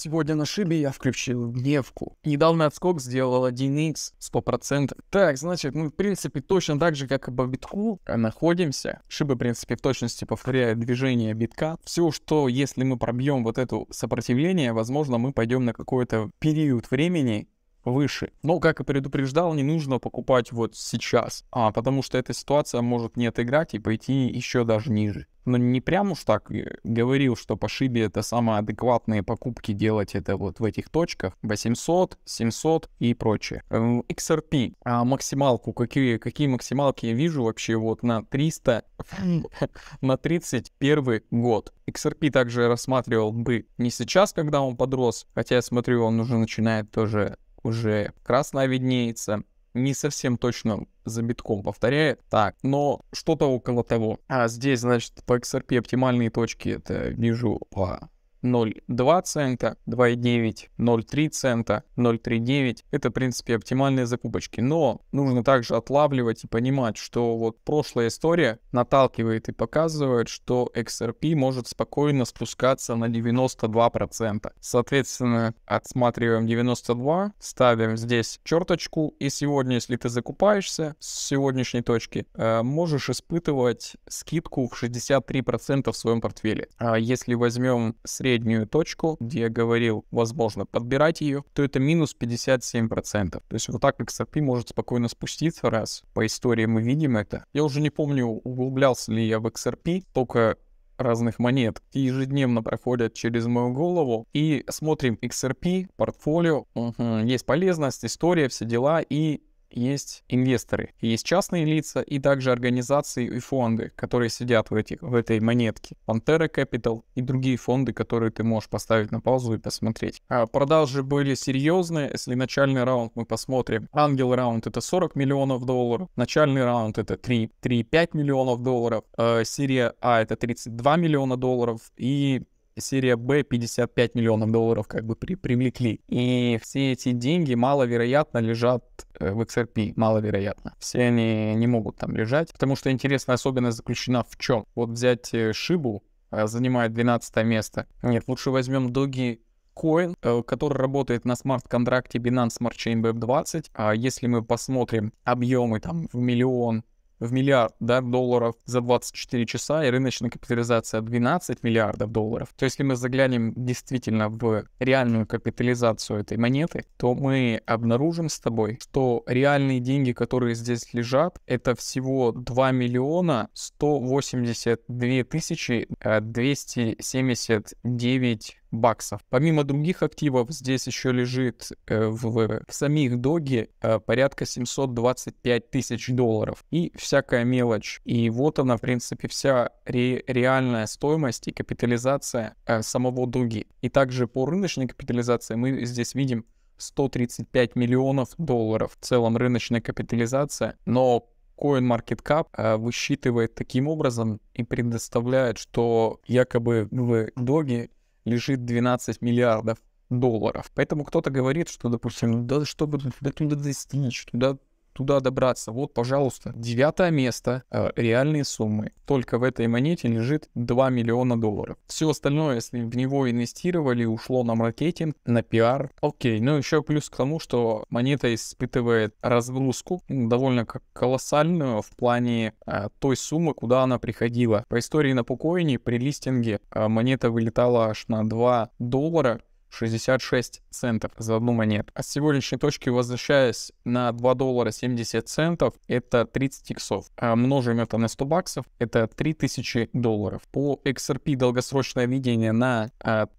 Сегодня на шибе я включил гневку. Недавно отскок сделал 1x 100%. Так, значит, мы в принципе точно так же, как и по битку, э, находимся. Шибы, в принципе, в точности повторяет движение битка. Все, что если мы пробьем вот это сопротивление, возможно, мы пойдем на какой-то период времени, выше. Но, как и предупреждал, не нужно покупать вот сейчас, а, потому что эта ситуация может не отыграть и пойти еще даже ниже. Но не прям уж так э, говорил, что по шибе это самые адекватные покупки делать это вот в этих точках. 800, 700 и прочее. Э, XRP, а максималку, какие, какие максималки я вижу вообще вот на 300, на 31 год. XRP также рассматривал бы не сейчас, когда он подрос, хотя я смотрю, он уже начинает тоже уже красная виднеется. Не совсем точно за битком повторяет. Так, но что-то около того. А здесь, значит, по XRP оптимальные точки, это вижу по а, 0,2 цента, 2,9, 0,3 цента, 0,39. Это, в принципе, оптимальные закупочки. Но нужно также отлавливать и понимать, что вот прошлая история наталкивает и показывает, что XRP может спокойно спускаться на 92%. Соответственно, отсматриваем 92, ставим здесь черточку, и сегодня, если ты закупаешься с сегодняшней точки, э, можешь испытывать скидку в 63% в своем портфеле. А если возьмем средний среднюю точку, где я говорил, возможно, подбирать ее, то это минус 57%. То есть вот так XRP может спокойно спуститься раз. По истории мы видим это. Я уже не помню, углублялся ли я в XRP, только разных монет ежедневно проходят через мою голову и смотрим XRP, портфолио, угу. есть полезность, история, все дела и есть инвесторы, есть частные лица и также организации и фонды, которые сидят в, этих, в этой монетке. Pantera Capital и другие фонды, которые ты можешь поставить на паузу и посмотреть. А продажи были серьезные. Если начальный раунд мы посмотрим, ангел раунд это 40 миллионов долларов, начальный раунд это 3, 3,5 миллионов долларов, э, серия А это 32 миллиона долларов и серия Б 55 миллионов долларов как бы при, привлекли. И все эти деньги маловероятно лежат э, в XRP, маловероятно. Все они не могут там лежать, потому что интересная особенность заключена в чем? Вот взять э, Шибу, э, занимает 12 место. Нет, лучше возьмем Доги Coin, который работает на смарт-контракте Binance Smart Chain Web 20. А если мы посмотрим объемы там в миллион в миллиард да, долларов за 24 часа и рыночная капитализация 12 миллиардов долларов, то если мы заглянем действительно в реальную капитализацию этой монеты, то мы обнаружим с тобой, что реальные деньги, которые здесь лежат, это всего 2 миллиона 182 тысячи 279 э, баксов. Помимо других активов, здесь еще лежит э, в, в самих доге э, порядка 725 тысяч долларов и всякая мелочь. И вот она, в принципе, вся ре реальная стоимость и капитализация э, самого доги. И также по рыночной капитализации мы здесь видим 135 миллионов долларов. В целом рыночная капитализация, но CoinMarketCap э, высчитывает таким образом и предоставляет, что якобы в Доге лежит 12 миллиардов долларов. Поэтому кто-то говорит, что, допустим, да, чтобы до туда достичь, туда туда добраться. Вот, пожалуйста, девятое место, э, реальные суммы. Только в этой монете лежит 2 миллиона долларов. Все остальное, если в него инвестировали, ушло на маркетинг, на пиар. Окей, ну еще плюс к тому, что монета испытывает разгрузку довольно колоссальную в плане э, той суммы, куда она приходила. По истории на Пукоине при листинге э, монета вылетала аж на 2 доллара, 66 центов за одну монету. А с сегодняшней точки, возвращаясь на 2 доллара 70 центов, это 30 иксов. А множим это на 100 баксов, это 3000 долларов. По XRP долгосрочное видение на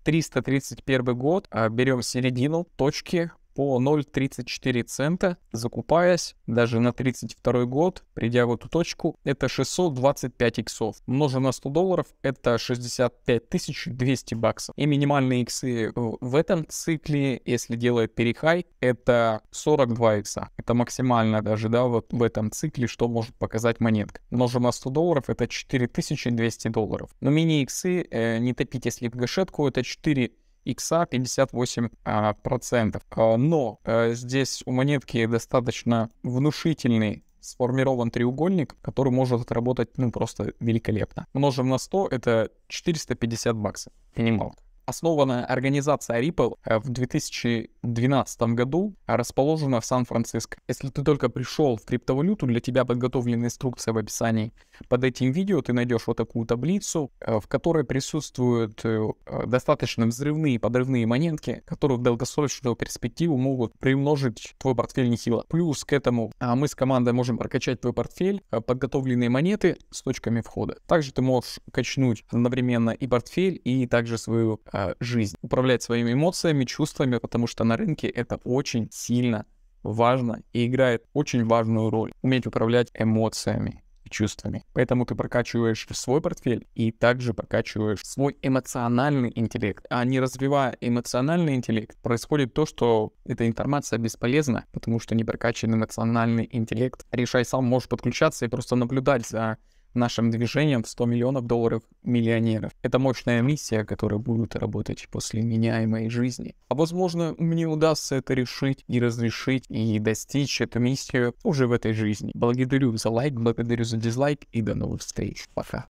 331 а, год, а, берем середину точки, по 0,34 цента, закупаясь даже на 32 год, придя в эту точку, это 625 иксов. умножим на 100 долларов, это 65 200 баксов. И минимальные иксы в этом цикле, если делает перехай, это 42 икса. Это максимально даже, да, вот в этом цикле, что может показать монетка. умножим на 100 долларов, это 4200 долларов. Но мини-иксы, э, не топить, если в гашетку, это 4 икса 58%. А, процентов, а, Но э, здесь у монетки достаточно внушительный сформирован треугольник, который может отработать ну просто великолепно. Множим на 100, это 450 баксов. Минималка. Основанная организация Ripple э, в 2012 году а расположена в Сан-Франциско. Если ты только пришел в криптовалюту, для тебя подготовлена инструкция в описании. Под этим видео ты найдешь вот такую таблицу, э, в которой присутствуют э, достаточно взрывные и подрывные монетки, которые в долгосрочную перспективу могут приумножить твой портфель нехило. Плюс к этому а, мы с командой можем прокачать твой портфель, подготовленные монеты с точками входа. Также ты можешь качнуть одновременно и портфель, и также свою а, жизнь, управлять своими эмоциями, чувствами, потому что на рынке это очень сильно важно и играет очень важную роль. Уметь управлять эмоциями и чувствами. Поэтому ты прокачиваешь свой портфель и также прокачиваешь свой эмоциональный интеллект. А не развивая эмоциональный интеллект, происходит то, что эта информация бесполезна, потому что не прокачан эмоциональный интеллект. Решай сам, можешь подключаться и просто наблюдать за нашим движением в 100 миллионов долларов миллионеров. Это мощная миссия, которая будет работать после меня и моей жизни. А возможно, мне удастся это решить и разрешить, и достичь эту миссию уже в этой жизни. Благодарю за лайк, благодарю за дизлайк и до новых встреч. Пока.